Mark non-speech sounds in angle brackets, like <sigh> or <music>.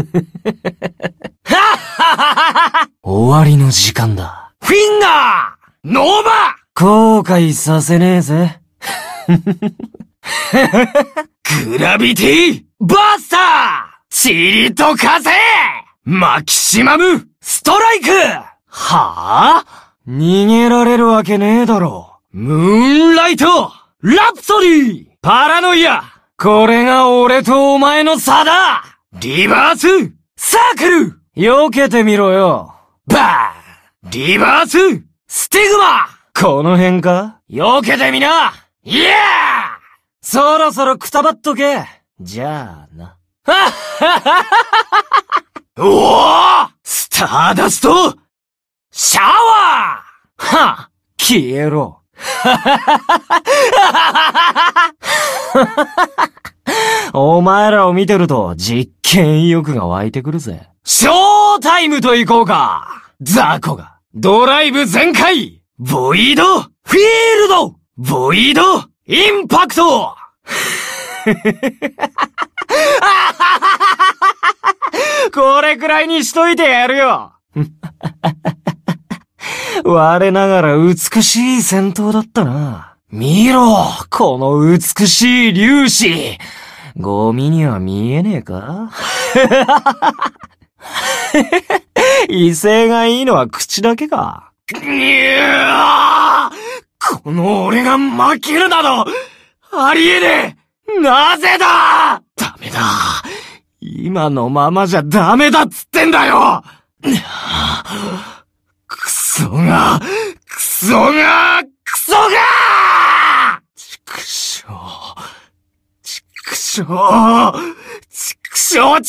<laughs> 終わりの時間だ。フィンガーノーバ後悔させねえぜ。グラビティバスターチリと風マキシマムストライクはあ逃げられるわけねえだろ。ムーンライトラプソディパラノイアこれが俺とお前の差だリバースサークル避けてみろよバーリバーススティグマこの辺か避けてみなイエーそろそろくたばっとけじゃあな。はっはははおおスターダストシャワーは消えろははははははははお前らを見てると実験意欲が湧いてくるぜ。ショータイムと行こうかザコが、ドライブ全開ボイドフィールドボイドインパクト <laughs> これくらいにしといてやるよ <laughs> 我ながら美しい戦闘だったな。見ろこの美しい粒子ゴミには見えねえか <laughs> 威勢がいいのは口だけか。この俺が負けるなど、ありえねえなぜだダメだ今のままじゃダメだっつってんだよ <sighs> クソが、クソがしょうちくしょう